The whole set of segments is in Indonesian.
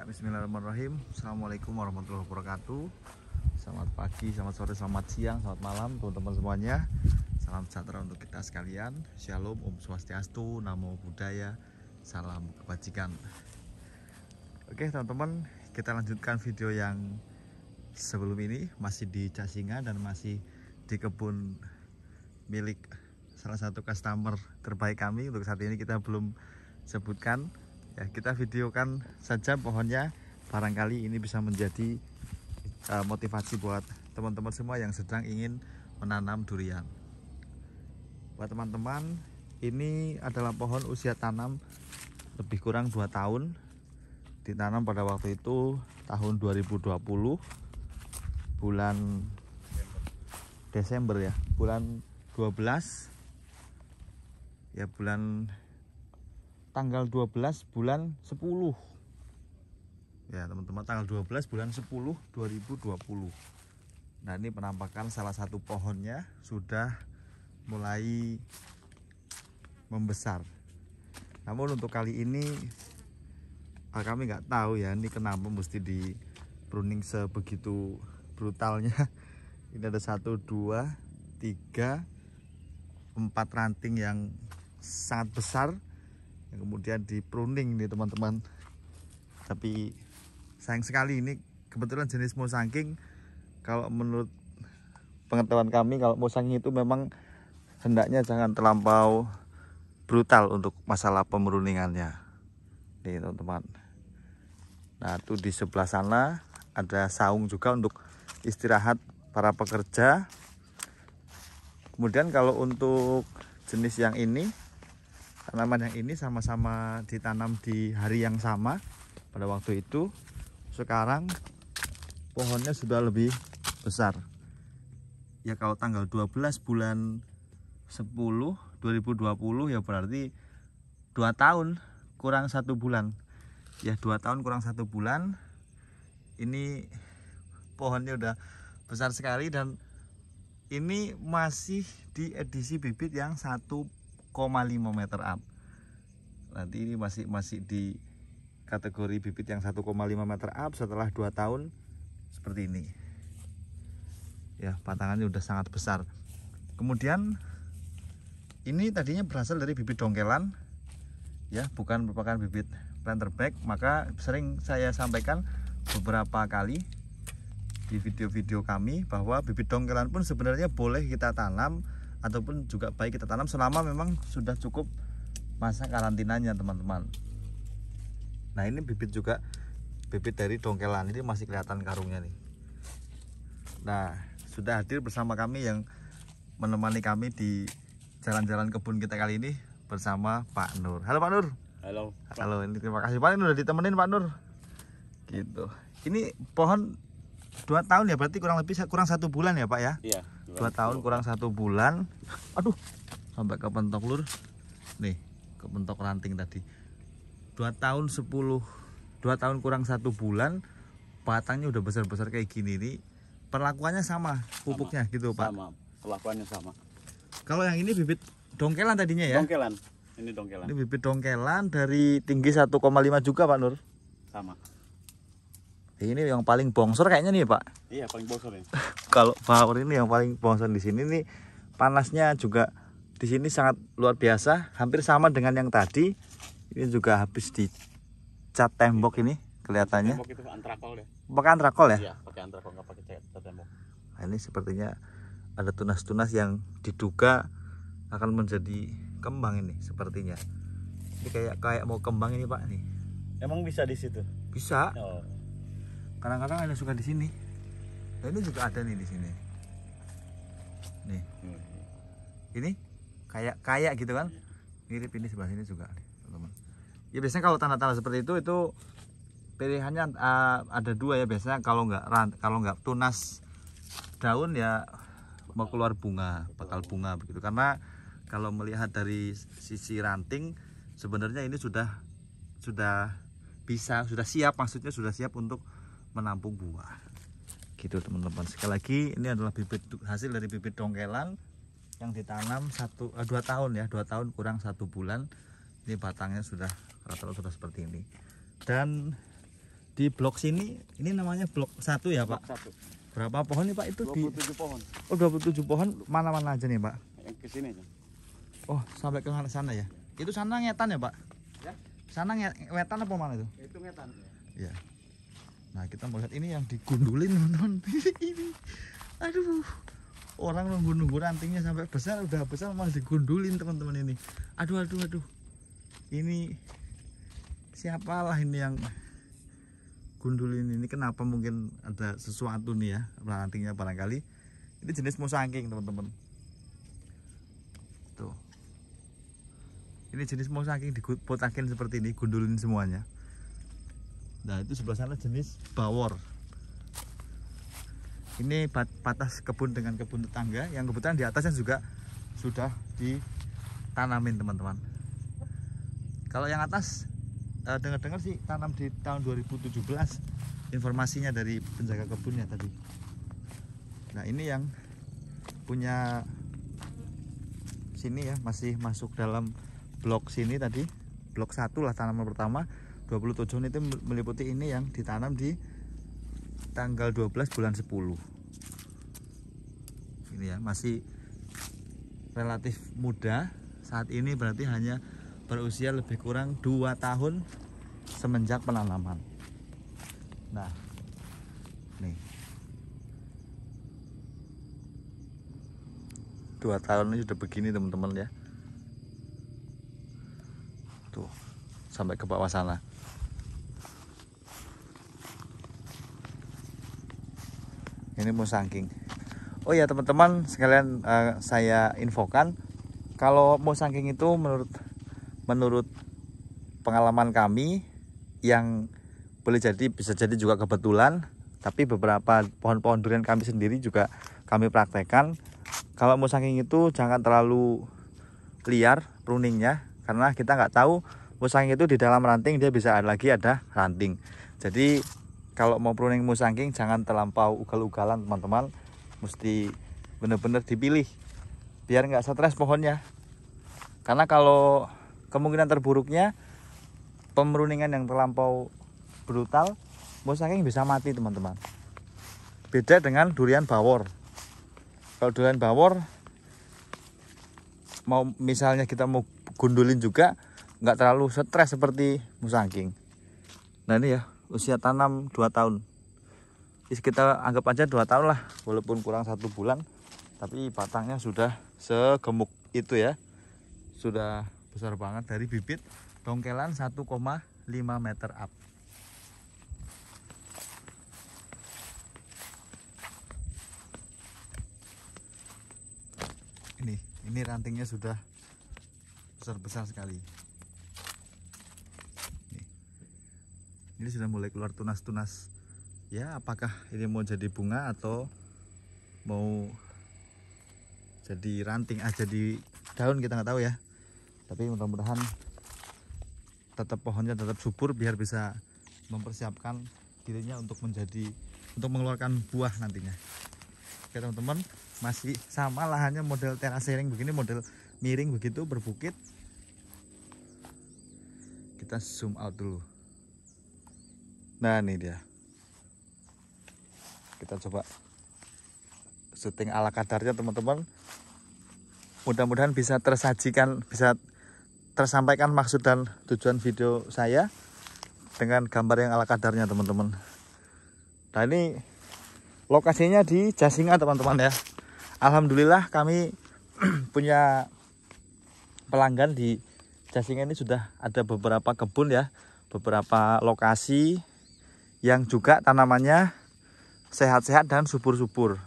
Bismillahirrahmanirrahim Assalamualaikum warahmatullahi wabarakatuh Selamat pagi, selamat sore, selamat siang, selamat malam teman-teman semuanya Salam sejahtera untuk kita sekalian Shalom, Om Swastiastu, Namo Buddhaya, Salam Kebajikan Oke teman-teman, kita lanjutkan video yang sebelum ini Masih di Casinga dan masih di kebun milik salah satu customer terbaik kami Untuk saat ini kita belum sebutkan ya kita videokan saja pohonnya barangkali ini bisa menjadi uh, motivasi buat teman-teman semua yang sedang ingin menanam durian buat teman-teman ini adalah pohon usia tanam lebih kurang 2 tahun ditanam pada waktu itu tahun 2020 bulan Desember ya bulan 12 ya bulan tanggal 12 bulan 10 ya teman-teman tanggal 12 bulan 10 2020 nah ini penampakan salah satu pohonnya sudah mulai membesar namun untuk kali ini ah, kami nggak tahu ya ini kenapa mesti di pruning sebegitu brutalnya ini ada satu dua tiga empat ranting yang sangat besar yang kemudian di pruning nih teman-teman tapi sayang sekali ini kebetulan jenis musangking kalau menurut pengetahuan kami kalau musangking itu memang hendaknya jangan terlampau brutal untuk masalah pemruningannya nih teman-teman nah itu di sebelah sana ada saung juga untuk istirahat para pekerja kemudian kalau untuk jenis yang ini tanaman yang ini sama-sama ditanam di hari yang sama pada waktu itu sekarang pohonnya sudah lebih besar ya kalau tanggal 12 bulan 10 2020 ya berarti 2 tahun kurang satu bulan ya 2 tahun kurang satu bulan ini pohonnya udah besar sekali dan ini masih di edisi bibit yang satu 1,5 meter up nanti ini masih masih di kategori bibit yang 1,5 meter up setelah 2 tahun seperti ini ya patangannya sudah sangat besar kemudian ini tadinya berasal dari bibit dongkelan ya bukan merupakan bibit planter bag maka sering saya sampaikan beberapa kali di video-video kami bahwa bibit dongkelan pun sebenarnya boleh kita tanam ataupun juga baik kita tanam selama memang sudah cukup masa karantinanya teman-teman nah ini bibit juga bibit dari dongkelan ini masih kelihatan karungnya nih nah sudah hadir bersama kami yang menemani kami di jalan-jalan kebun kita kali ini bersama Pak Nur halo Pak Nur halo Pak. halo ini terima kasih Pak ini udah ditemenin Pak Nur gitu ini pohon dua tahun ya berarti kurang lebih kurang satu bulan ya Pak ya iya dua tahun kurang satu bulan aduh sampai kepentok lur nih kepentok ranting tadi dua tahun sepuluh dua tahun kurang satu bulan batangnya udah besar besar kayak gini nih perlakuannya sama pupuknya sama, gitu pak sama perlakuannya sama kalau yang ini bibit dongkelan tadinya ya dongkelan ini dongkelan ini bibit dongkelan dari tinggi 1,5 juga pak Nur sama ini yang paling bongsor kayaknya nih pak iya paling bongsor ya kalau Bahur ini yang paling bongsor di sini nih panasnya juga di sini sangat luar biasa hampir sama dengan yang tadi ini juga habis dicat tembok ini kelihatannya. Tembok itu antrakol ya. Pakai antrakol ya? Iya, pakai nggak tembok. Nah, ini sepertinya ada tunas-tunas yang diduga akan menjadi kembang ini sepertinya. Ini kayak kayak mau kembang ini pak nih. Emang bisa di situ? Bisa. Oh kadang-kadang ada suka di sini dan ini juga ada nih di sini nih ini kayak kayak gitu kan mirip ini sebelah sini juga teman ya biasanya kalau tanah-tanah seperti itu itu pilihannya uh, ada dua ya biasanya kalau nggak kalau nggak tunas daun ya mau keluar bunga bakal bunga begitu karena kalau melihat dari sisi ranting sebenarnya ini sudah sudah bisa sudah siap maksudnya sudah siap untuk menampung buah gitu teman-teman sekali lagi ini adalah bibit hasil dari bibit dongkelan yang ditanam satu eh, dua tahun ya dua tahun kurang satu bulan ini batangnya sudah rata-rata sudah seperti ini dan di blok sini ini namanya blok satu ya pak satu. berapa pohon nih pak itu 27 di... pohon oh 27 pohon mana-mana aja nih pak yang ke sini oh sampai ke sana ya itu sana ngetan ya pak ya sana ngetan apa mana itu itu ngetan ya nah kita melihat ini yang digundulin non ini aduh orang nunggu-nunggu rantingnya sampai besar udah besar malah digundulin teman-teman ini aduh aduh aduh ini siapalah ini yang gundulin ini kenapa mungkin ada sesuatu nih ya rantingnya barangkali ini jenis musangking teman-teman tuh ini jenis musangking dipotakin seperti ini gundulin semuanya Nah itu sebelah sana jenis bawor. Ini batas kebun dengan kebun tetangga yang kebetulan di atasnya juga sudah ditanamin teman-teman. Kalau yang atas eh, dengar-dengar sih tanam di tahun 2017 informasinya dari penjaga kebunnya tadi. Nah ini yang punya sini ya masih masuk dalam blok sini tadi blok satu lah tanaman pertama 27 ini itu meliputi ini yang ditanam di tanggal 12 bulan 10 ini ya masih relatif muda saat ini berarti hanya berusia lebih kurang 2 tahun semenjak penanaman nah nih 2 tahun ini sudah begini teman-teman ya tuh sampai ke bawah sana. Ini musangking. Oh ya teman-teman sekalian uh, saya infokan kalau musangking itu menurut menurut pengalaman kami yang boleh jadi bisa jadi juga kebetulan tapi beberapa pohon-pohon durian kami sendiri juga kami praktekkan kalau musangking itu jangan terlalu liar pruningnya karena kita nggak tahu musangking itu di dalam ranting dia bisa ada lagi ada ranting jadi kalau mau pruning musangking jangan terlampau ugal-ugalan teman-teman mesti benar-benar dipilih biar nggak stres pohonnya karena kalau kemungkinan terburuknya pemruningan yang terlampau brutal musangking bisa mati teman-teman beda dengan durian bawor kalau durian bawor mau misalnya kita mau gundulin juga nggak terlalu stres seperti musangking nah ini ya usia tanam 2 tahun Is kita anggap aja 2 tahun lah walaupun kurang satu bulan tapi batangnya sudah segemuk itu ya sudah besar banget dari bibit dongkelan 1,5 meter up ini ini rantingnya sudah besar-besar sekali ini sudah mulai keluar tunas-tunas ya apakah ini mau jadi bunga atau mau jadi ranting aja ah, di daun kita nggak tahu ya tapi mudah-mudahan tetap pohonnya tetap subur biar bisa mempersiapkan dirinya untuk menjadi untuk mengeluarkan buah nantinya oke teman-teman masih sama lahannya model terasering begini model miring begitu berbukit kita zoom out dulu Nah ini dia. Kita coba syuting ala kadarnya teman-teman. Mudah-mudahan bisa tersajikan, bisa tersampaikan maksud dan tujuan video saya dengan gambar yang ala kadarnya teman-teman. Nah ini lokasinya di Jasinga teman-teman ya. Alhamdulillah kami punya pelanggan di Jasinga ini sudah ada beberapa kebun ya, beberapa lokasi yang juga tanamannya sehat-sehat dan subur-subur.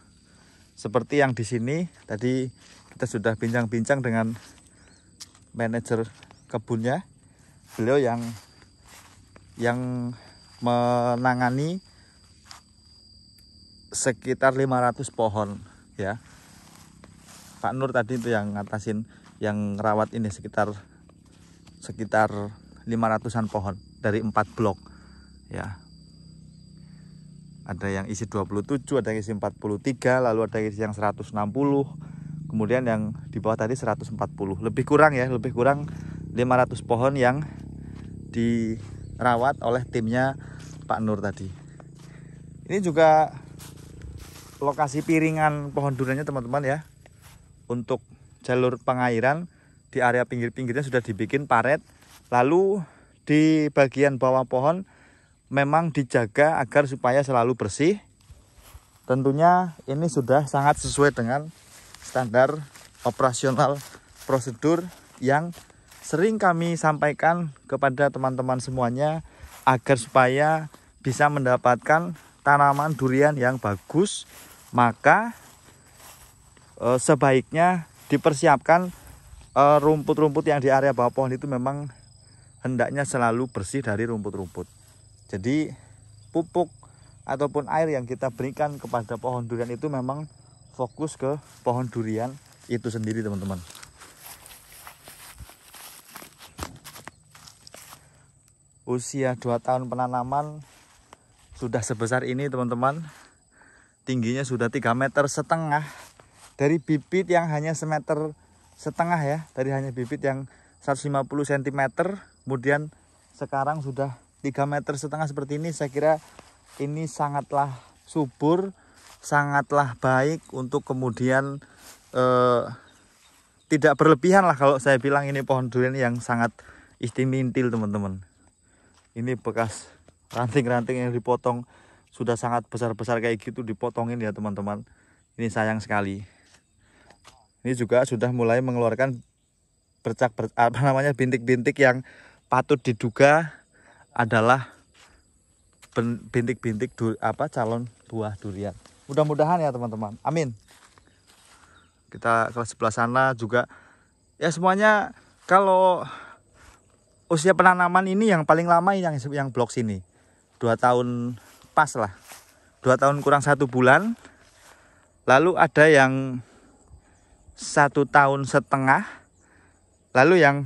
Seperti yang di sini tadi kita sudah bincang-bincang dengan manajer kebunnya. Beliau yang yang menangani sekitar 500 pohon ya. Pak Nur tadi itu yang ngatasin yang rawat ini sekitar sekitar 500-an pohon dari 4 blok ya ada yang isi 27 ada yang isi 43 lalu ada yang isi yang 160 kemudian yang di bawah tadi 140 lebih kurang ya lebih kurang 500 pohon yang dirawat oleh timnya Pak Nur tadi ini juga lokasi piringan pohon durianya teman-teman ya untuk jalur pengairan di area pinggir-pinggirnya sudah dibikin paret lalu di bagian bawah pohon memang dijaga agar supaya selalu bersih. Tentunya ini sudah sangat sesuai dengan standar operasional prosedur yang sering kami sampaikan kepada teman-teman semuanya agar supaya bisa mendapatkan tanaman durian yang bagus, maka e, sebaiknya dipersiapkan eh, rumput-rumput e, yang di area bawah pohon itu memang hendaknya selalu bersih dari rumput-rumput. Jadi pupuk ataupun air yang kita berikan kepada pohon durian itu memang fokus ke pohon durian itu sendiri teman-teman. Usia 2 tahun penanaman sudah sebesar ini teman-teman. Tingginya sudah 3 meter setengah dari bibit yang hanya semeter setengah ya. Dari hanya bibit yang 150 cm kemudian sekarang sudah 3 meter setengah seperti ini saya kira ini sangatlah subur sangatlah baik untuk kemudian eh, tidak berlebihan lah kalau saya bilang ini pohon durian yang sangat istimintil teman-teman ini bekas ranting-ranting yang dipotong sudah sangat besar-besar kayak gitu dipotongin ya teman-teman ini sayang sekali ini juga sudah mulai mengeluarkan bercak, bercak apa namanya bintik-bintik yang patut diduga adalah bintik-bintik apa calon buah durian. Mudah-mudahan ya teman-teman. Amin. Kita ke sebelah sana juga ya semuanya kalau usia penanaman ini yang paling lama yang yang blok sini. Dua tahun pas lah. Dua tahun kurang satu bulan. Lalu ada yang satu tahun setengah. Lalu yang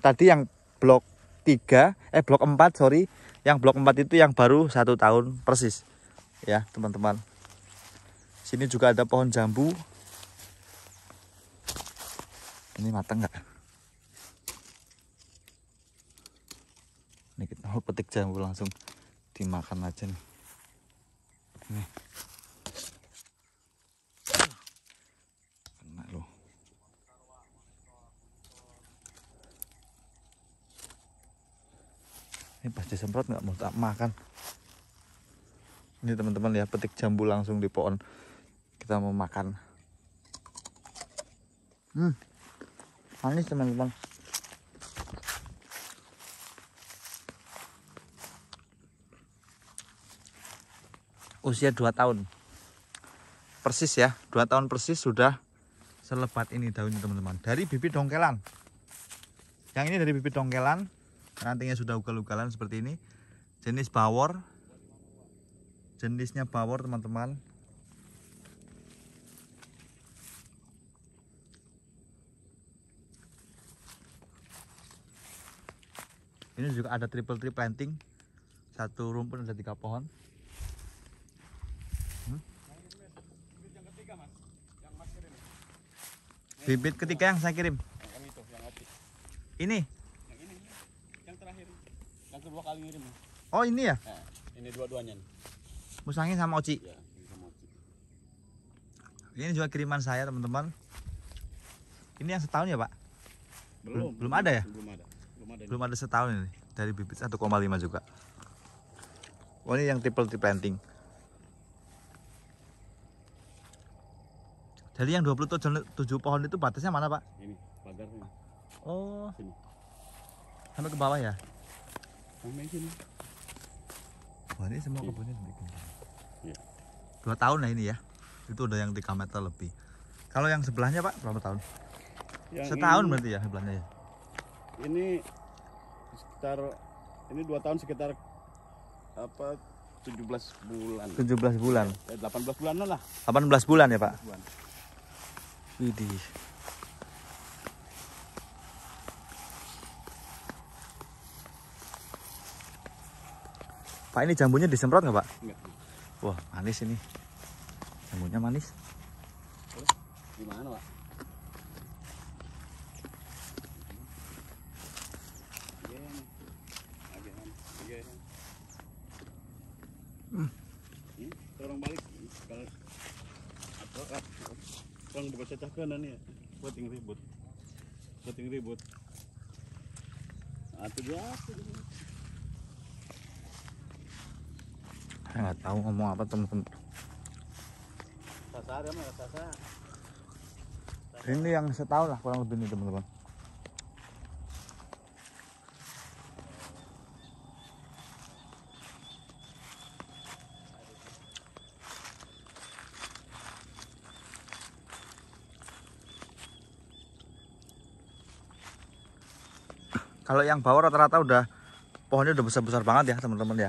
tadi yang blok 3 eh blok 4 sorry yang blok 4 itu yang baru satu tahun persis ya teman-teman sini juga ada pohon jambu ini matang nggak ini kita mau oh, petik jambu langsung dimakan aja nih, nih. ini pas disemprot nggak mau tak makan ini teman-teman ya petik jambu langsung di pohon kita mau makan hmm manis teman-teman usia 2 tahun persis ya 2 tahun persis sudah selebat ini daunnya teman-teman dari bibit dongkelan yang ini dari bibit dongkelan rantingnya sudah ugal-ugalan seperti ini jenis bawor jenisnya bawor teman-teman ini juga ada triple tree planting satu rumpun ada tiga pohon hmm? bibit ketiga yang saya kirim ini kedua kali ngirim. Ya. Oh ini ya? Nah, ini dua-duanya. Musangnya sama Oci. Ya, ini sama Oci. Ini juga kiriman saya teman-teman. Ini yang setahun ya pak? Belum. Belum, ada ya? Belum ada. Belum ada. Belum ada setahun ini dari bibit 1,5 juga. Oh ini yang triple planting. Jadi yang 27 pohon itu batasnya mana, Pak? Ini, pagarnya. Oh. Sini. Sampai ke bawah ya? kebunnya wah ini semua iya. kebunnya dibikin Iya. dua tahun lah ini ya itu udah yang 3 meter lebih kalau yang sebelahnya pak berapa tahun yang setahun ini, berarti ya sebelahnya ya ini sekitar ini dua tahun sekitar apa 17 bulan 17 bulan eh, 18 bulan lah 18 bulan ya pak 18 bulan. Widih Pak ini jambunya disemprot nggak Pak? Enggak. Wah manis ini. Jambunya manis. di mana Pak? Iya, iya. Iya, hmm. kalau buka cecah kanan ya ribut buat ribut Atuh nah, saya nggak tahu ngomong apa teman-teman ya, ini yang saya tahu lah kurang lebih ini teman-teman kalau yang bawah rata-rata udah pohonnya udah besar-besar banget ya teman-teman ya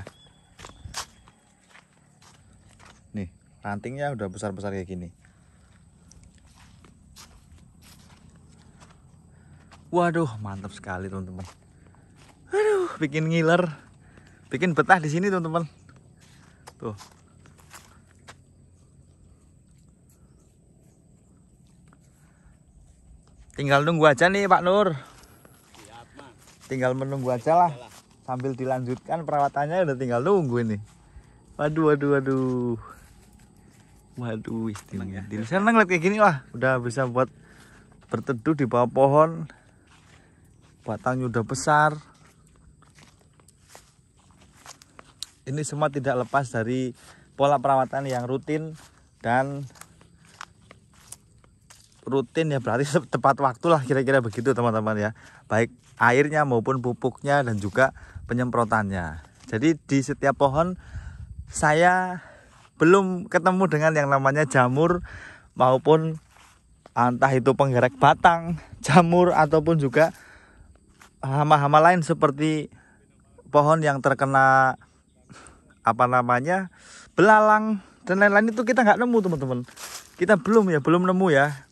rantingnya udah besar-besar kayak gini waduh mantap sekali teman-teman aduh bikin ngiler bikin betah di sini teman-teman tuh tinggal nunggu aja nih Pak Nur tinggal menunggu aja lah sambil dilanjutkan perawatannya udah tinggal nunggu ini waduh waduh waduh Waduh, istimewa. Ya? senang lihat kayak gini lah, udah bisa buat berteduh di bawah pohon. Batangnya udah besar. Ini semua tidak lepas dari pola perawatan yang rutin dan rutin ya berarti tepat waktu lah kira-kira begitu teman-teman ya baik airnya maupun pupuknya dan juga penyemprotannya jadi di setiap pohon saya belum ketemu dengan yang namanya jamur maupun entah itu penggerak batang, jamur ataupun juga hama-hama lain seperti pohon yang terkena apa namanya belalang dan lain-lain itu kita nggak nemu teman-teman kita belum ya belum nemu ya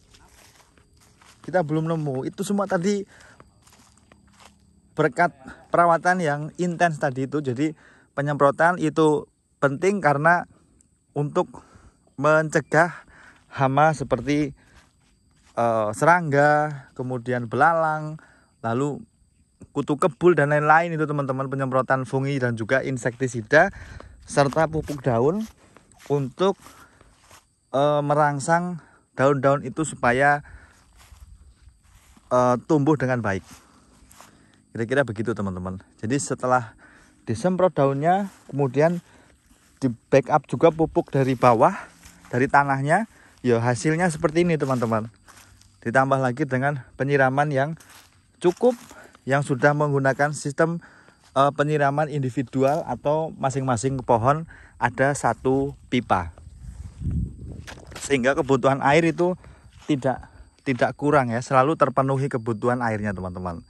kita belum nemu itu semua tadi berkat perawatan yang intens tadi itu jadi penyemprotan itu penting karena untuk mencegah hama seperti uh, serangga, kemudian belalang, lalu kutu kebul dan lain-lain itu teman-teman penyemprotan fungi dan juga insektisida serta pupuk daun untuk e, merangsang daun-daun itu supaya e, tumbuh dengan baik. Kira-kira begitu teman-teman. Jadi setelah disemprot daunnya, kemudian di backup juga pupuk dari bawah dari tanahnya ya hasilnya seperti ini teman-teman ditambah lagi dengan penyiraman yang cukup yang sudah menggunakan sistem uh, penyiraman individual atau masing-masing pohon ada satu pipa sehingga kebutuhan air itu tidak tidak kurang ya selalu terpenuhi kebutuhan airnya teman-teman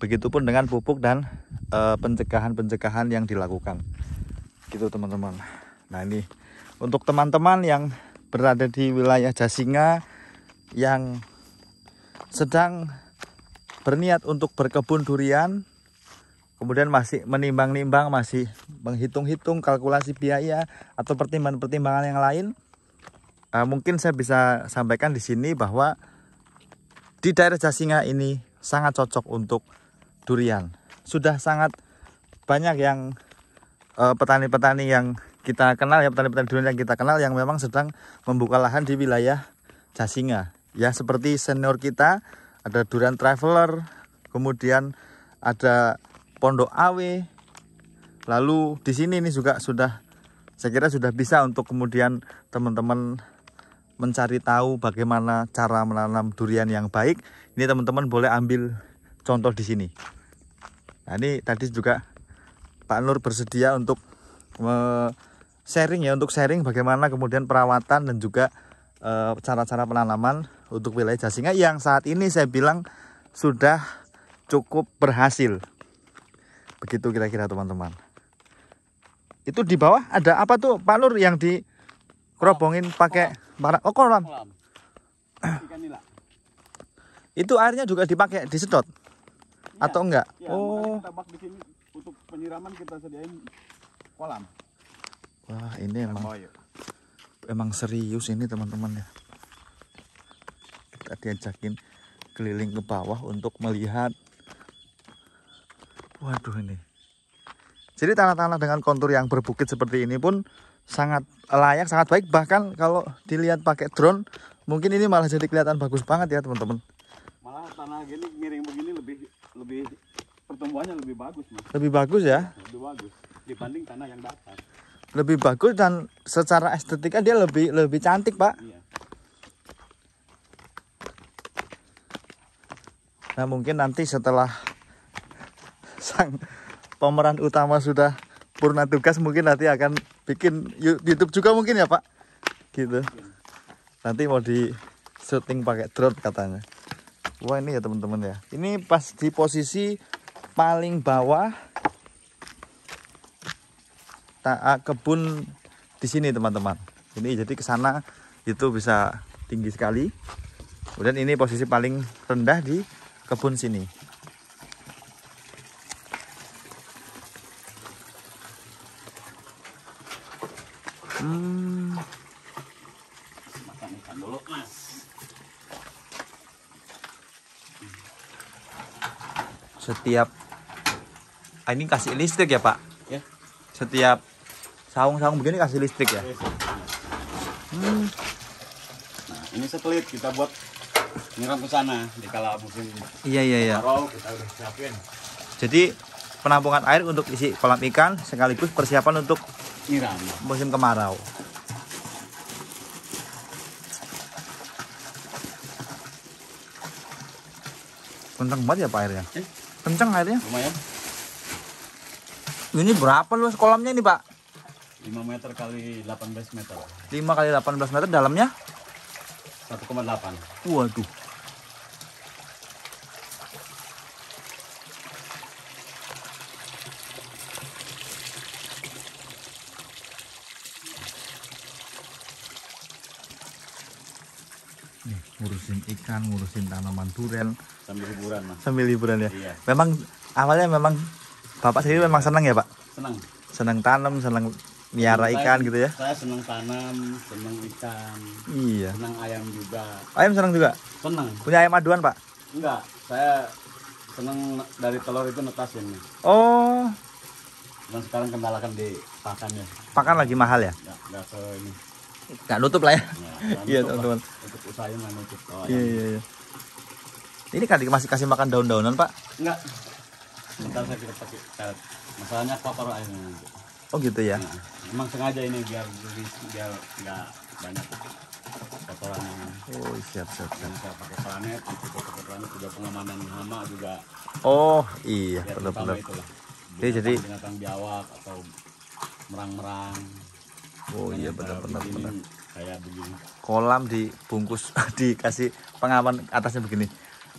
begitupun dengan pupuk dan eh, pencegahan-pencegahan yang dilakukan gitu teman-teman nah ini untuk teman-teman yang berada di wilayah Jasinga yang sedang berniat untuk berkebun durian kemudian masih menimbang-nimbang masih menghitung-hitung kalkulasi biaya atau pertimbangan-pertimbangan yang lain uh, mungkin saya bisa sampaikan di sini bahwa di daerah Jasinga ini sangat cocok untuk durian sudah sangat banyak yang Eh, petani-petani yang kita kenal ya petani-petani durian yang kita kenal yang memang sedang membuka lahan di wilayah Jasinga ya seperti senior kita ada durian traveler kemudian ada pondok awe lalu di sini ini juga sudah saya kira sudah bisa untuk kemudian teman-teman mencari tahu bagaimana cara menanam durian yang baik ini teman-teman boleh ambil contoh di sini nah ini tadi juga Pak Nur bersedia untuk sharing ya untuk sharing bagaimana kemudian perawatan dan juga eh, cara-cara penanaman untuk wilayah Jasinga yang saat ini saya bilang sudah cukup berhasil. Begitu kira-kira teman-teman. Itu di bawah ada apa tuh Pak Nur yang di kerobongin oh, pakai para oh kolam. Itu airnya juga dipakai disedot. Iya. Atau enggak? Iya, oh untuk penyiraman kita sediain kolam wah ini emang emang serius ini teman-teman ya kita diajakin keliling ke bawah untuk melihat waduh ini jadi tanah-tanah dengan kontur yang berbukit seperti ini pun sangat layak, sangat baik. Bahkan kalau dilihat pakai drone, mungkin ini malah jadi kelihatan bagus banget ya teman-teman. Malah tanah gini miring begini lebih lebih pertumbuhannya lebih bagus mas. lebih bagus ya lebih bagus dibanding tanah yang datar lebih bagus dan secara estetika dia lebih lebih cantik pak iya. nah mungkin nanti setelah sang pemeran utama sudah purna tugas mungkin nanti akan bikin YouTube juga mungkin ya pak gitu nanti mau di syuting pakai drone katanya wah ini ya teman-teman ya ini pas di posisi paling bawah tak ah, kebun di sini teman-teman. Ini jadi ke sana itu bisa tinggi sekali. Kemudian ini posisi paling rendah di kebun sini. Hmm. Mas. setiap ah, ini kasih listrik ya pak ya. setiap saung-saung begini kasih listrik ya, hmm. nah, ini satelit kita buat nyiram ke sana di kala musim iya iya iya jadi penampungan air untuk isi kolam ikan sekaligus persiapan untuk nyiram musim kemarau kenceng banget ya pak airnya eh? Kenceng airnya? Lumayan. Ini berapa luas kolamnya ini, Pak? 5 meter kali 18 meter. 5 kali 18 meter dalamnya? 1,8. Waduh. ikan ngurusin tanaman durian sambil liburan mas sambil liburan ya iya. memang awalnya memang bapak sendiri memang senang ya pak senang senang tanam senang miara ikan gitu ya saya senang tanam senang ikan iya senang ayam juga ayam senang juga senang punya ayam aduan pak enggak saya senang dari telur itu netasin oh dan sekarang kendalakan di pakannya pakan lagi mahal ya enggak, enggak ke ini nggak nutup lah ya. Iya, iya teman-teman. Untuk usahanya nggak nutup. kok. Oh, iya, iya iya. iya. Ini kan masih kasih makan daun-daunan pak? Enggak. Sebentar saya kira pakai pelet. Masalahnya kotor airnya nanti. Oh gitu ya. Nah, emang sengaja ini biar biar nggak banyak kotoran Oh siap siap. siap. pakai planet, pakai juga pengamanan hama juga. Oh iya benar-benar. Jadi jadi binatang biawak atau merang-merang Oh iya nah, benar benar benar. Kayak begini. Kolam dibungkus dikasih pengaman atasnya begini.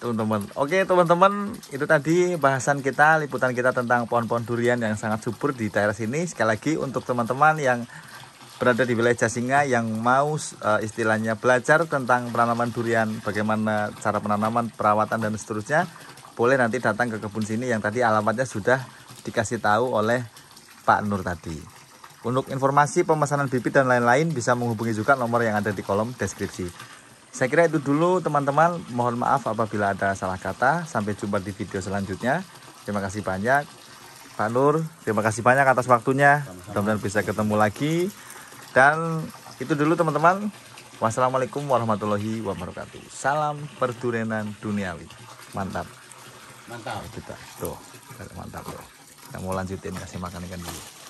Teman-teman. Oke, teman-teman, itu tadi bahasan kita, liputan kita tentang pohon-pohon durian yang sangat subur di daerah sini. Sekali lagi untuk teman-teman yang berada di wilayah Jasinga yang mau uh, istilahnya belajar tentang penanaman durian, bagaimana cara penanaman, perawatan dan seterusnya, boleh nanti datang ke kebun sini yang tadi alamatnya sudah dikasih tahu oleh Pak Nur tadi. Untuk informasi pemesanan bibit dan lain-lain bisa menghubungi juga nomor yang ada di kolom deskripsi. Saya kira itu dulu teman-teman. Mohon maaf apabila ada salah kata. Sampai jumpa di video selanjutnya. Terima kasih banyak. Pak Nur, terima kasih banyak atas waktunya. Mudah-mudahan bisa ketemu lagi. Dan itu dulu teman-teman. Wassalamualaikum warahmatullahi wabarakatuh. Salam perdurenan duniawi. Mantap. Mantap. Nah, kita tuh mantap loh. Kita mau lanjutin kasih makan ikan dulu.